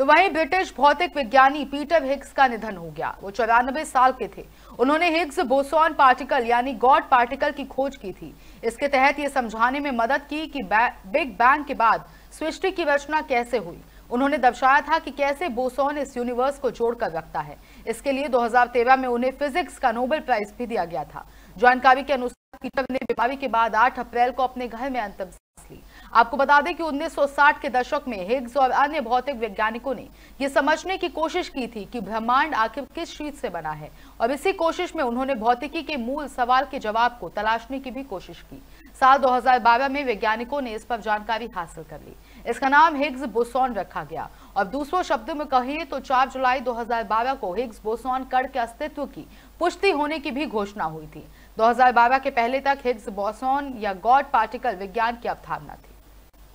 तो वहीं ब्रिटिश भौतिक विज्ञानी पीटर हिग्स का निधन हो गया वो चौरानबे साल के थे उन्होंने हिग्स बोसोन पार्टिकल यानी गॉड पार्टिकल की खोज की थी इसके तहत ये समझाने में मदद की कि बै, बिग बैंग के बाद सृष्टि की रचना कैसे हुई उन्होंने दर्शाया था कि कैसे बोसोन इस यूनिवर्स को जोड़कर रखता है इसके लिए 2013 में उन्हें फिजिक्स का नोबेल प्राइज भी दिया गया था जानकारी के अनुसार पीटर ने बीमारी के बाद आठ अप्रैल को अपने घर में अंतिम ली आपको बता दें कि 1960 के दशक में हिग्स और अन्य भौतिक वैज्ञानिकों ने यह समझने की कोशिश की थी कि ब्रह्मांड आखिर किस चीज से बना है और इसी कोशिश में उन्होंने भौतिकी के मूल सवाल के जवाब को तलाशने की भी कोशिश की साल 2012 में वैज्ञानिकों ने इस पर जानकारी हासिल कर ली इसका नाम हिग्स बोसॉन रखा गया और दूसरों शब्दों में कहिए तो 4 जुलाई 2012 को हिग्स बोसॉन कड़ के अस्तित्व की पुष्टि होने की भी घोषणा हुई थी 2012 के पहले तक हिग्स बोसॉन या गॉड पार्टिकल विज्ञान की अवधारणा थी